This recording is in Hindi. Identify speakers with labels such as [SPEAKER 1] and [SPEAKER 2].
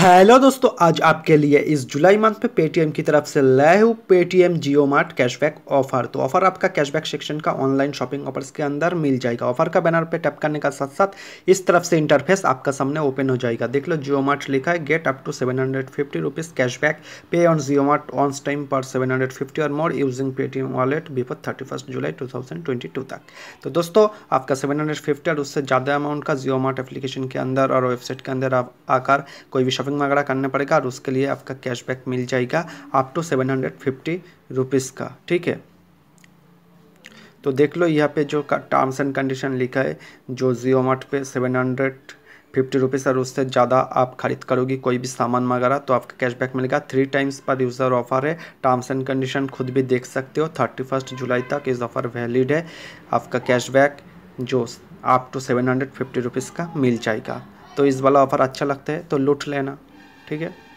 [SPEAKER 1] हेलो दोस्तों आज आपके लिए इस जुलाई मंथ पे पेटीएम की तरफ से लाए हूँ Paytm Jio mart cashback offer तो ऑफर आपका कैशबैक सेक्शन का ऑनलाइन शॉपिंग ऑफर्स के अंदर मिल जाएगा ऑफर का बैनर पे टैप करने का साथ साथ इस तरफ से इंटरफेस आपका सामने ओपन हो जाएगा देख लो जियो मार्ट लिखा है get up to seven hundred fifty rupees cashback pay on Jio mart on time पर सेवन हंड्रेड फिफ्टी और more using Paytm wallet before thirty first July two thousand twenty two तक तो दोस्तों आपका सेवन हंड्रेड फिफ्टी और उससे ज़्यादा अमाउंट का जियो मार्ट एप्लीकेशन के अंदर और वेबसाइट के अंदर आप आकर कोई भी शॉपिंग शॉपिंग वगैरह करना पड़ेगा और उसके लिए आपका कैशबैक मिल जाएगा up to seven hundred fifty rupees का ठीक है तो देख लो यहाँ पे जो टर्म्स एंड कंडीशन लिखा है जो जियो मार्ट पे सेवन हंड्रेड फिफ्टी रुपीज़ और उससे ज़्यादा आप खरीद करोगी कोई भी सामान वगैरह तो आपका कैशबैक मिलेगा three times per user offer है टर्म्स एंड कंडीशन खुद भी देख सकते हो थर्टी फर्स्ट जुलाई तक इस ऑफ़र वैलिड है आपका कैशबैक जो आप to seven hundred fifty rupees का मिल जाएगा तो इस वाला ऑफ़र अच्छा लगता है तो लूट
[SPEAKER 2] लेना ठीक
[SPEAKER 3] है